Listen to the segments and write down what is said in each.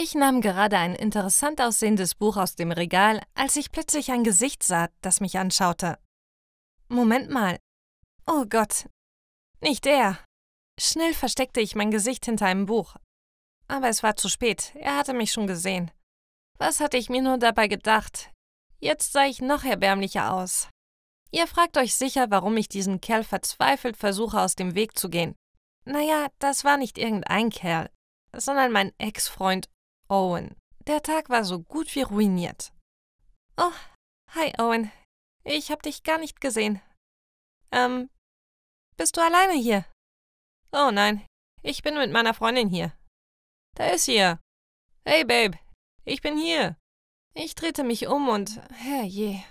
Ich nahm gerade ein interessant aussehendes Buch aus dem Regal, als ich plötzlich ein Gesicht sah, das mich anschaute. Moment mal. Oh Gott. Nicht er. Schnell versteckte ich mein Gesicht hinter einem Buch. Aber es war zu spät, er hatte mich schon gesehen. Was hatte ich mir nur dabei gedacht? Jetzt sah ich noch erbärmlicher aus. Ihr fragt euch sicher, warum ich diesen Kerl verzweifelt versuche, aus dem Weg zu gehen. Naja, das war nicht irgendein Kerl, sondern mein Ex-Freund Owen. Der Tag war so gut wie ruiniert. Oh, hi Owen. Ich hab dich gar nicht gesehen. Ähm, bist du alleine hier? Oh nein, ich bin mit meiner Freundin hier. Da ist sie ja. Hey Babe, ich bin hier. Ich drehte mich um und, herrje,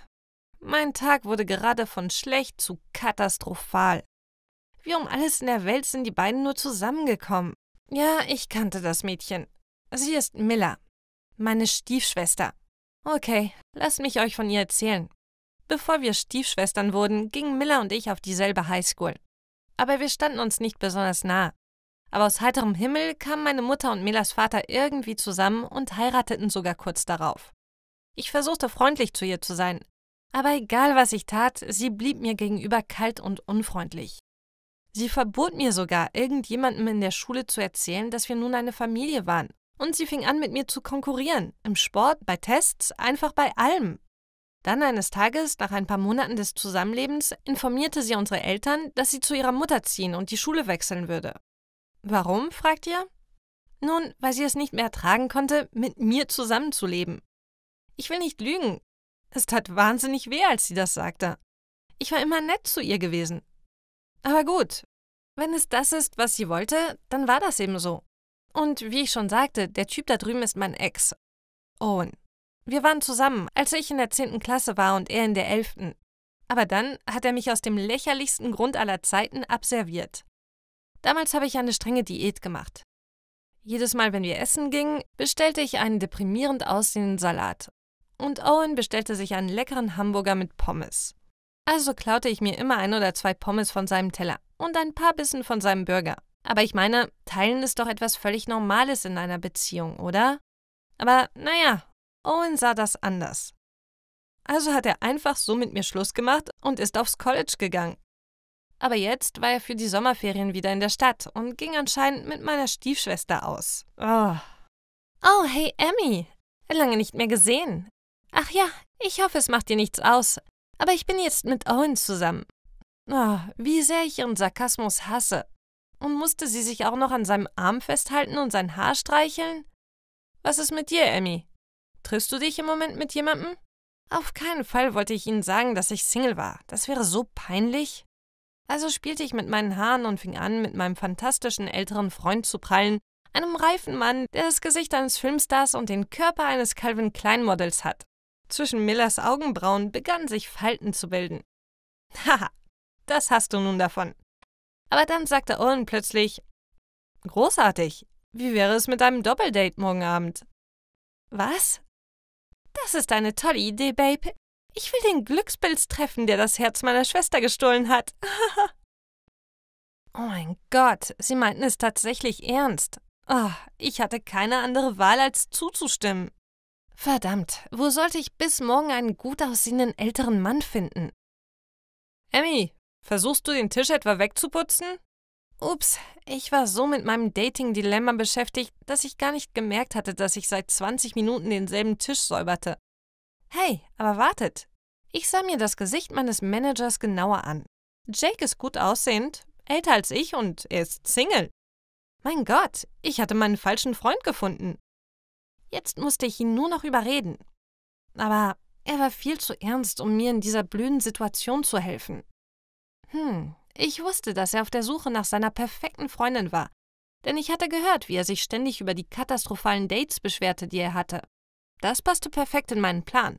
mein Tag wurde gerade von schlecht zu katastrophal. Wie um alles in der Welt sind die beiden nur zusammengekommen. Ja, ich kannte das Mädchen. Sie also ist Miller, meine Stiefschwester. Okay, lasst mich euch von ihr erzählen. Bevor wir Stiefschwestern wurden, gingen Miller und ich auf dieselbe Highschool. Aber wir standen uns nicht besonders nah. Aber aus heiterem Himmel kamen meine Mutter und Millers Vater irgendwie zusammen und heirateten sogar kurz darauf. Ich versuchte freundlich zu ihr zu sein, aber egal was ich tat, sie blieb mir gegenüber kalt und unfreundlich. Sie verbot mir sogar, irgendjemandem in der Schule zu erzählen, dass wir nun eine Familie waren und sie fing an, mit mir zu konkurrieren. Im Sport, bei Tests, einfach bei allem. Dann eines Tages, nach ein paar Monaten des Zusammenlebens, informierte sie unsere Eltern, dass sie zu ihrer Mutter ziehen und die Schule wechseln würde. Warum, fragt ihr? Nun, weil sie es nicht mehr ertragen konnte, mit mir zusammenzuleben. Ich will nicht lügen. Es tat wahnsinnig weh, als sie das sagte. Ich war immer nett zu ihr gewesen. Aber gut, wenn es das ist, was sie wollte, dann war das eben so. Und wie ich schon sagte, der Typ da drüben ist mein Ex, Owen. Wir waren zusammen, als ich in der 10. Klasse war und er in der 11. Aber dann hat er mich aus dem lächerlichsten Grund aller Zeiten abserviert. Damals habe ich eine strenge Diät gemacht. Jedes Mal, wenn wir essen gingen, bestellte ich einen deprimierend aussehenden Salat. Und Owen bestellte sich einen leckeren Hamburger mit Pommes. Also klaute ich mir immer ein oder zwei Pommes von seinem Teller und ein paar Bissen von seinem Burger. Aber ich meine, teilen ist doch etwas völlig Normales in einer Beziehung, oder? Aber naja, Owen sah das anders. Also hat er einfach so mit mir Schluss gemacht und ist aufs College gegangen. Aber jetzt war er für die Sommerferien wieder in der Stadt und ging anscheinend mit meiner Stiefschwester aus. Oh, oh hey Emmy, lange nicht mehr gesehen. Ach ja, ich hoffe, es macht dir nichts aus. Aber ich bin jetzt mit Owen zusammen. Oh, wie sehr ich ihren Sarkasmus hasse. Und musste sie sich auch noch an seinem Arm festhalten und sein Haar streicheln? Was ist mit dir, Emmy? Triffst du dich im Moment mit jemandem? Auf keinen Fall wollte ich ihnen sagen, dass ich Single war. Das wäre so peinlich. Also spielte ich mit meinen Haaren und fing an, mit meinem fantastischen älteren Freund zu prallen, einem reifen Mann, der das Gesicht eines Filmstars und den Körper eines Calvin Klein Models hat. Zwischen Millers Augenbrauen begannen sich Falten zu bilden. Haha, das hast du nun davon. Aber dann sagte Owen plötzlich: Großartig, wie wäre es mit einem Doppeldate morgen Abend? Was? Das ist eine tolle Idee, Babe. Ich will den Glückspilz treffen, der das Herz meiner Schwester gestohlen hat. oh mein Gott, sie meinten es tatsächlich ernst. Oh, ich hatte keine andere Wahl, als zuzustimmen. Verdammt, wo sollte ich bis morgen einen gut aussehenden älteren Mann finden? Emmy, Versuchst du den Tisch etwa wegzuputzen? Ups, ich war so mit meinem Dating-Dilemma beschäftigt, dass ich gar nicht gemerkt hatte, dass ich seit 20 Minuten denselben Tisch säuberte. Hey, aber wartet! Ich sah mir das Gesicht meines Managers genauer an. Jake ist gut aussehend, älter als ich und er ist Single. Mein Gott, ich hatte meinen falschen Freund gefunden. Jetzt musste ich ihn nur noch überreden. Aber er war viel zu ernst, um mir in dieser blöden Situation zu helfen. Hm, ich wusste, dass er auf der Suche nach seiner perfekten Freundin war, denn ich hatte gehört, wie er sich ständig über die katastrophalen Dates beschwerte, die er hatte. Das passte perfekt in meinen Plan.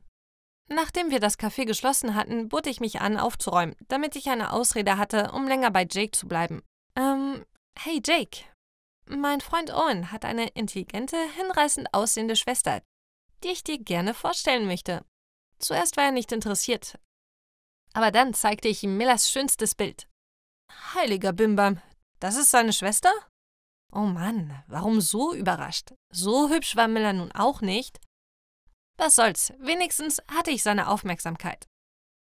Nachdem wir das Café geschlossen hatten, bot ich mich an, aufzuräumen, damit ich eine Ausrede hatte, um länger bei Jake zu bleiben. Ähm, hey Jake. Mein Freund Owen hat eine intelligente, hinreißend aussehende Schwester, die ich dir gerne vorstellen möchte. Zuerst war er nicht interessiert, aber dann zeigte ich ihm Millers schönstes Bild. Heiliger Bimbam, das ist seine Schwester? Oh Mann, warum so überrascht? So hübsch war Miller nun auch nicht. Was soll's, wenigstens hatte ich seine Aufmerksamkeit.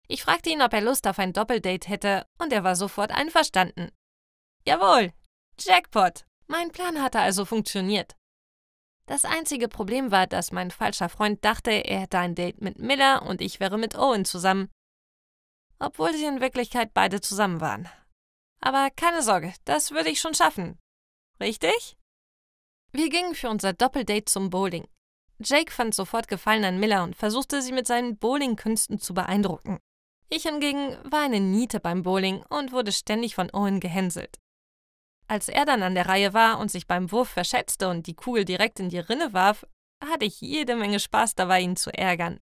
Ich fragte ihn, ob er Lust auf ein Doppeldate hätte, und er war sofort einverstanden. Jawohl, Jackpot! Mein Plan hatte also funktioniert. Das einzige Problem war, dass mein falscher Freund dachte, er hätte ein Date mit Miller und ich wäre mit Owen zusammen, obwohl sie in Wirklichkeit beide zusammen waren. Aber keine Sorge, das würde ich schon schaffen. Richtig? Wir gingen für unser Doppeldate zum Bowling. Jake fand sofort Gefallen an Miller und versuchte sie mit seinen Bowlingkünsten zu beeindrucken. Ich hingegen war eine Niete beim Bowling und wurde ständig von Owen gehänselt. Als er dann an der Reihe war und sich beim Wurf verschätzte und die Kugel direkt in die Rinne warf, hatte ich jede Menge Spaß dabei, ihn zu ärgern.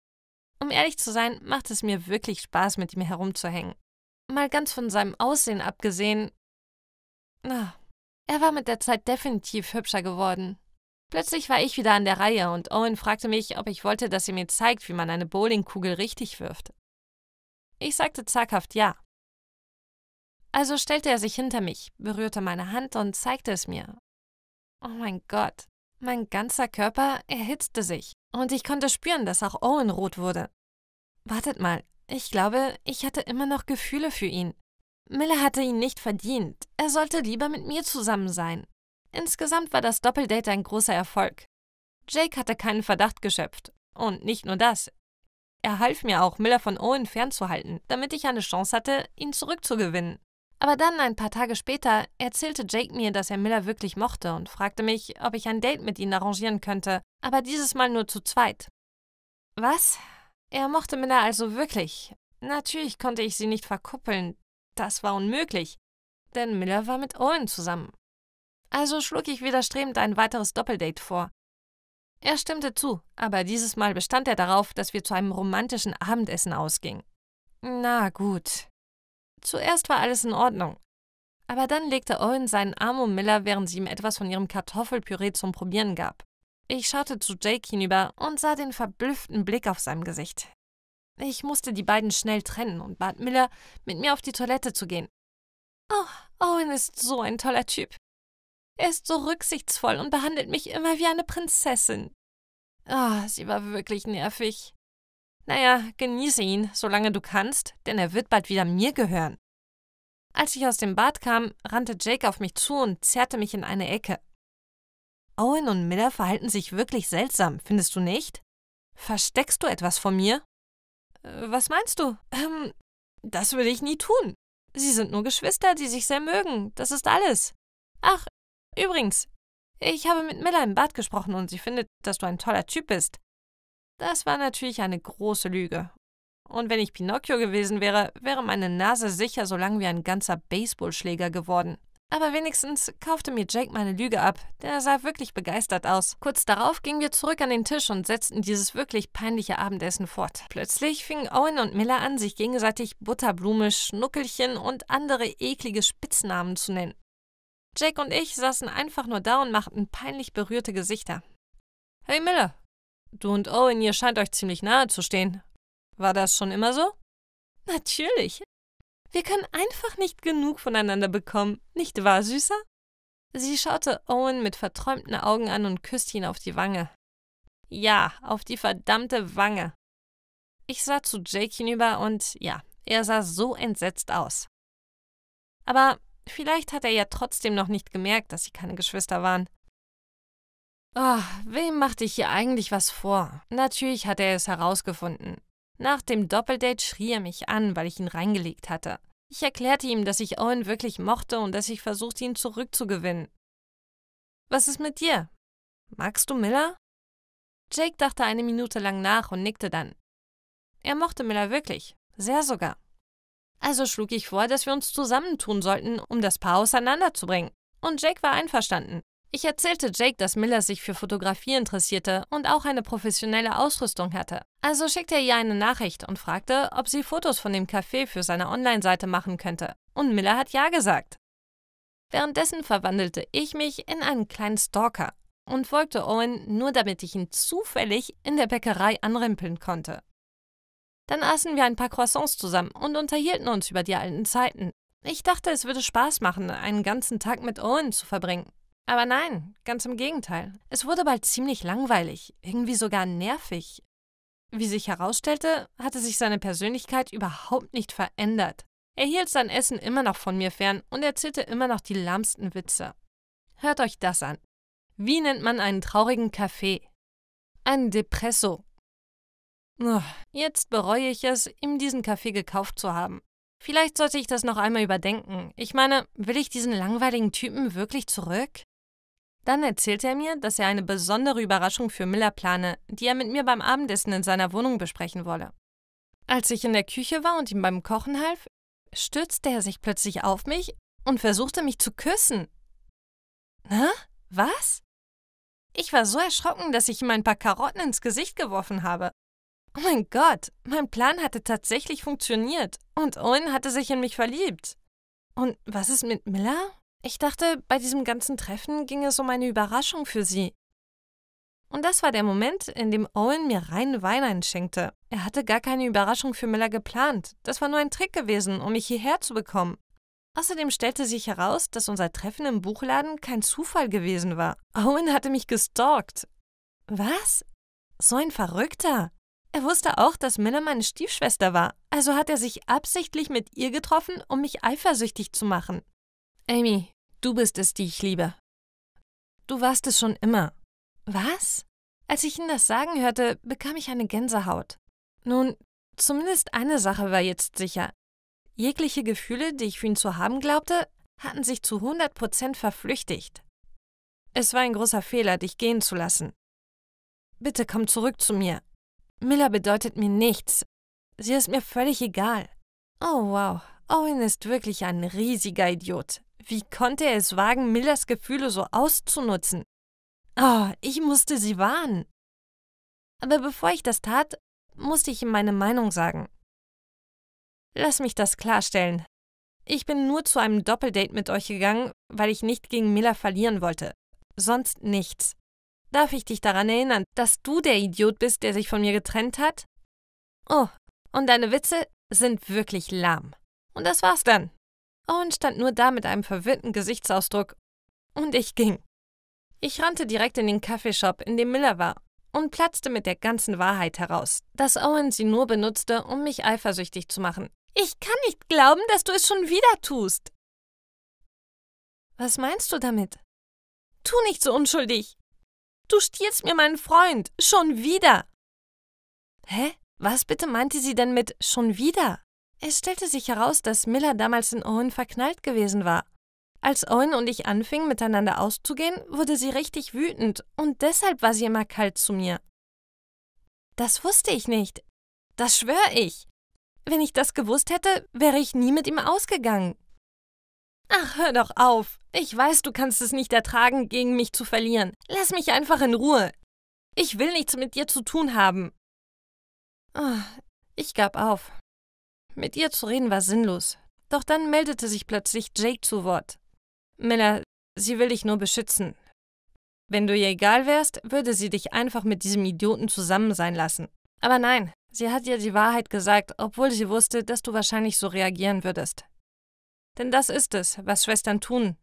Um ehrlich zu sein, macht es mir wirklich Spaß, mit ihm herumzuhängen. Mal ganz von seinem Aussehen abgesehen. Na, er war mit der Zeit definitiv hübscher geworden. Plötzlich war ich wieder an der Reihe und Owen fragte mich, ob ich wollte, dass er mir zeigt, wie man eine Bowlingkugel richtig wirft. Ich sagte zaghaft ja. Also stellte er sich hinter mich, berührte meine Hand und zeigte es mir. Oh mein Gott, mein ganzer Körper erhitzte sich und ich konnte spüren, dass auch Owen rot wurde. Wartet mal, ich glaube, ich hatte immer noch Gefühle für ihn. Miller hatte ihn nicht verdient. Er sollte lieber mit mir zusammen sein. Insgesamt war das Doppeldate ein großer Erfolg. Jake hatte keinen Verdacht geschöpft. Und nicht nur das. Er half mir auch, Miller von Owen fernzuhalten, damit ich eine Chance hatte, ihn zurückzugewinnen. Aber dann, ein paar Tage später, erzählte Jake mir, dass er Miller wirklich mochte und fragte mich, ob ich ein Date mit ihm arrangieren könnte, aber dieses Mal nur zu zweit. Was? Er mochte Miller also wirklich. Natürlich konnte ich sie nicht verkuppeln. Das war unmöglich. Denn Miller war mit Owen zusammen. Also schlug ich widerstrebend ein weiteres Doppeldate vor. Er stimmte zu, aber dieses Mal bestand er darauf, dass wir zu einem romantischen Abendessen ausgingen. Na gut, Zuerst war alles in Ordnung. Aber dann legte Owen seinen Arm um Miller, während sie ihm etwas von ihrem Kartoffelpüree zum Probieren gab. Ich schaute zu Jake hinüber und sah den verblüfften Blick auf seinem Gesicht. Ich musste die beiden schnell trennen und bat Miller, mit mir auf die Toilette zu gehen. Oh, Owen ist so ein toller Typ. Er ist so rücksichtsvoll und behandelt mich immer wie eine Prinzessin. Ah, oh, sie war wirklich nervig. Naja, genieße ihn, solange du kannst, denn er wird bald wieder mir gehören. Als ich aus dem Bad kam, rannte Jake auf mich zu und zerrte mich in eine Ecke. Owen und Miller verhalten sich wirklich seltsam, findest du nicht? Versteckst du etwas von mir? Äh, was meinst du? Ähm, das würde ich nie tun. Sie sind nur Geschwister, die sich sehr mögen. Das ist alles. Ach, übrigens, ich habe mit Miller im Bad gesprochen und sie findet, dass du ein toller Typ bist. Das war natürlich eine große Lüge. Und wenn ich Pinocchio gewesen wäre, wäre meine Nase sicher so lang wie ein ganzer Baseballschläger geworden. Aber wenigstens kaufte mir Jake meine Lüge ab, denn er sah wirklich begeistert aus. Kurz darauf gingen wir zurück an den Tisch und setzten dieses wirklich peinliche Abendessen fort. Plötzlich fingen Owen und Miller an, sich gegenseitig Butterblume, Schnuckelchen und andere eklige Spitznamen zu nennen. Jake und ich saßen einfach nur da und machten peinlich berührte Gesichter. Hey Miller, Du und Owen, ihr scheint euch ziemlich nahe zu stehen. War das schon immer so? Natürlich. Wir können einfach nicht genug voneinander bekommen, nicht wahr, Süßer? Sie schaute Owen mit verträumten Augen an und küsste ihn auf die Wange. Ja, auf die verdammte Wange. Ich sah zu Jake hinüber und ja, er sah so entsetzt aus. Aber vielleicht hat er ja trotzdem noch nicht gemerkt, dass sie keine Geschwister waren. Ach, wem machte ich hier eigentlich was vor? Natürlich hatte er es herausgefunden. Nach dem Doppeldate schrie er mich an, weil ich ihn reingelegt hatte. Ich erklärte ihm, dass ich Owen wirklich mochte und dass ich versuchte, ihn zurückzugewinnen. Was ist mit dir? Magst du Miller? Jake dachte eine Minute lang nach und nickte dann. Er mochte Miller wirklich, sehr sogar. Also schlug ich vor, dass wir uns zusammentun sollten, um das Paar auseinanderzubringen. Und Jake war einverstanden. Ich erzählte Jake, dass Miller sich für Fotografie interessierte und auch eine professionelle Ausrüstung hatte. Also schickte er ihr eine Nachricht und fragte, ob sie Fotos von dem Café für seine Online-Seite machen könnte. Und Miller hat ja gesagt. Währenddessen verwandelte ich mich in einen kleinen Stalker und folgte Owen nur damit ich ihn zufällig in der Bäckerei anrempeln konnte. Dann aßen wir ein paar Croissants zusammen und unterhielten uns über die alten Zeiten. Ich dachte, es würde Spaß machen, einen ganzen Tag mit Owen zu verbringen, aber nein, ganz im Gegenteil. Es wurde bald ziemlich langweilig, irgendwie sogar nervig. Wie sich herausstellte, hatte sich seine Persönlichkeit überhaupt nicht verändert. Er hielt sein Essen immer noch von mir fern und erzählte immer noch die lahmsten Witze. Hört euch das an. Wie nennt man einen traurigen Kaffee? Ein Depresso. Jetzt bereue ich es, ihm diesen Kaffee gekauft zu haben. Vielleicht sollte ich das noch einmal überdenken. Ich meine, will ich diesen langweiligen Typen wirklich zurück? Dann erzählte er mir, dass er eine besondere Überraschung für Miller plane, die er mit mir beim Abendessen in seiner Wohnung besprechen wolle. Als ich in der Küche war und ihm beim Kochen half, stürzte er sich plötzlich auf mich und versuchte mich zu küssen. Na, was? Ich war so erschrocken, dass ich ihm ein paar Karotten ins Gesicht geworfen habe. Oh mein Gott, mein Plan hatte tatsächlich funktioniert und Owen hatte sich in mich verliebt. Und was ist mit Miller? Ich dachte, bei diesem ganzen Treffen ging es um eine Überraschung für sie. Und das war der Moment, in dem Owen mir reinen Wein einschenkte. Er hatte gar keine Überraschung für Miller geplant. Das war nur ein Trick gewesen, um mich hierher zu bekommen. Außerdem stellte sich heraus, dass unser Treffen im Buchladen kein Zufall gewesen war. Owen hatte mich gestalkt. Was? So ein Verrückter. Er wusste auch, dass Miller meine Stiefschwester war, also hat er sich absichtlich mit ihr getroffen, um mich eifersüchtig zu machen. Amy, Du bist es, die ich liebe. Du warst es schon immer. Was? Als ich ihn das sagen hörte, bekam ich eine Gänsehaut. Nun, zumindest eine Sache war jetzt sicher. Jegliche Gefühle, die ich für ihn zu haben glaubte, hatten sich zu 100 Prozent verflüchtigt. Es war ein großer Fehler, dich gehen zu lassen. Bitte komm zurück zu mir. Miller bedeutet mir nichts. Sie ist mir völlig egal. Oh wow, Owen ist wirklich ein riesiger Idiot. Wie konnte er es wagen, Millers Gefühle so auszunutzen? Oh, ich musste sie warnen. Aber bevor ich das tat, musste ich ihm meine Meinung sagen. Lass mich das klarstellen. Ich bin nur zu einem Doppeldate mit euch gegangen, weil ich nicht gegen Miller verlieren wollte. Sonst nichts. Darf ich dich daran erinnern, dass du der Idiot bist, der sich von mir getrennt hat? Oh, und deine Witze sind wirklich lahm. Und das war's dann und stand nur da mit einem verwirrten Gesichtsausdruck. Und ich ging. Ich rannte direkt in den Kaffeeshop, in dem Miller war, und platzte mit der ganzen Wahrheit heraus, dass Owen sie nur benutzte, um mich eifersüchtig zu machen. Ich kann nicht glauben, dass du es schon wieder tust. Was meinst du damit? Tu nicht so unschuldig. Du stiehlst mir meinen Freund. Schon wieder. Hä? Was bitte meinte sie denn mit schon wieder? Es stellte sich heraus, dass Miller damals in Owen verknallt gewesen war. Als Owen und ich anfingen, miteinander auszugehen, wurde sie richtig wütend und deshalb war sie immer kalt zu mir. Das wusste ich nicht. Das schwör ich. Wenn ich das gewusst hätte, wäre ich nie mit ihm ausgegangen. Ach, hör doch auf. Ich weiß, du kannst es nicht ertragen, gegen mich zu verlieren. Lass mich einfach in Ruhe. Ich will nichts mit dir zu tun haben. Oh, ich gab auf. Mit ihr zu reden war sinnlos. Doch dann meldete sich plötzlich Jake zu Wort. Miller, sie will dich nur beschützen. Wenn du ihr egal wärst, würde sie dich einfach mit diesem Idioten zusammen sein lassen. Aber nein, sie hat dir die Wahrheit gesagt, obwohl sie wusste, dass du wahrscheinlich so reagieren würdest. Denn das ist es, was Schwestern tun.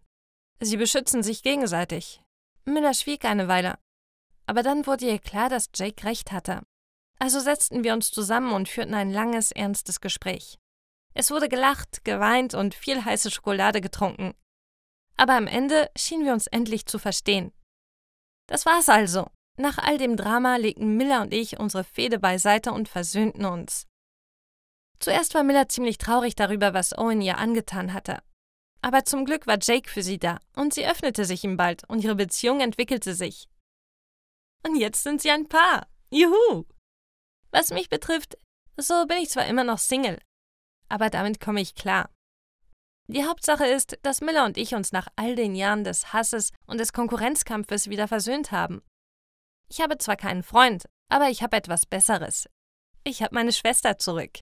Sie beschützen sich gegenseitig. Miller schwieg eine Weile. Aber dann wurde ihr klar, dass Jake recht hatte. Also setzten wir uns zusammen und führten ein langes, ernstes Gespräch. Es wurde gelacht, geweint und viel heiße Schokolade getrunken. Aber am Ende schienen wir uns endlich zu verstehen. Das war's also. Nach all dem Drama legten Miller und ich unsere Fehde beiseite und versöhnten uns. Zuerst war Miller ziemlich traurig darüber, was Owen ihr angetan hatte. Aber zum Glück war Jake für sie da und sie öffnete sich ihm bald und ihre Beziehung entwickelte sich. Und jetzt sind sie ein Paar. Juhu! Was mich betrifft, so bin ich zwar immer noch Single, aber damit komme ich klar. Die Hauptsache ist, dass Miller und ich uns nach all den Jahren des Hasses und des Konkurrenzkampfes wieder versöhnt haben. Ich habe zwar keinen Freund, aber ich habe etwas Besseres. Ich habe meine Schwester zurück.